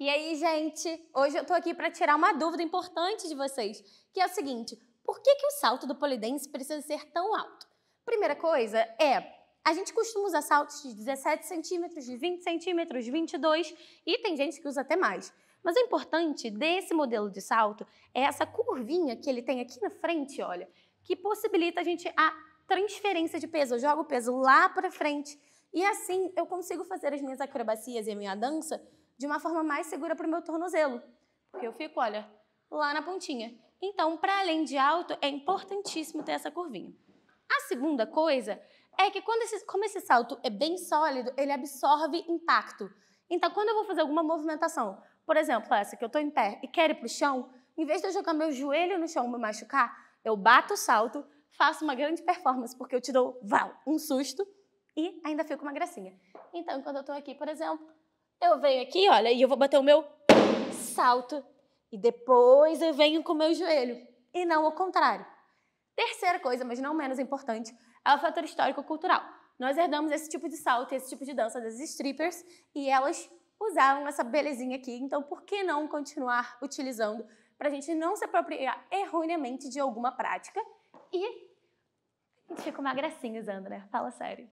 E aí, gente, hoje eu tô aqui para tirar uma dúvida importante de vocês, que é o seguinte: por que, que o salto do polidense precisa ser tão alto? Primeira coisa é, a gente costuma usar saltos de 17 centímetros, de 20 centímetros, 22 e tem gente que usa até mais. Mas o importante desse modelo de salto é essa curvinha que ele tem aqui na frente, olha, que possibilita a gente a transferência de peso. Eu jogo o peso lá para frente e assim eu consigo fazer as minhas acrobacias e a minha dança de uma forma mais segura para o meu tornozelo, porque eu fico, olha, lá na pontinha. Então, para além de alto, é importantíssimo ter essa curvinha. A segunda coisa é que quando esse, como esse salto é bem sólido, ele absorve impacto. Então, quando eu vou fazer alguma movimentação, por exemplo, essa que eu estou em pé e quero ir para o chão, em vez de eu jogar meu joelho no chão e me machucar, eu bato o salto, faço uma grande performance, porque eu te dou um susto e ainda fico uma gracinha. Então, quando eu estou aqui, por exemplo, eu venho aqui, olha, e eu vou bater o meu salto. E depois eu venho com o meu joelho. E não o contrário. Terceira coisa, mas não menos importante, é o fator histórico-cultural. Nós herdamos esse tipo de salto, esse tipo de dança das strippers e elas usavam essa belezinha aqui. Então, por que não continuar utilizando para a gente não se apropriar erroneamente de alguma prática e a gente fica uma gracinha usando, né? Fala sério.